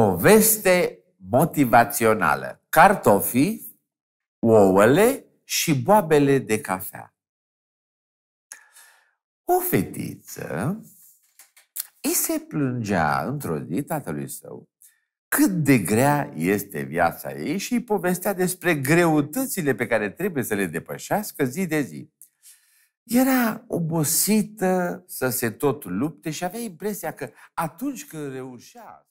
Poveste motivațională. Cartofii, ouăle și boabele de cafea. O fetiță îi se plângea într-o zi tatălui său cât de grea este viața ei și îi povestea despre greutățile pe care trebuie să le depășească zi de zi. Era obosită să se tot lupte și avea impresia că atunci când reușea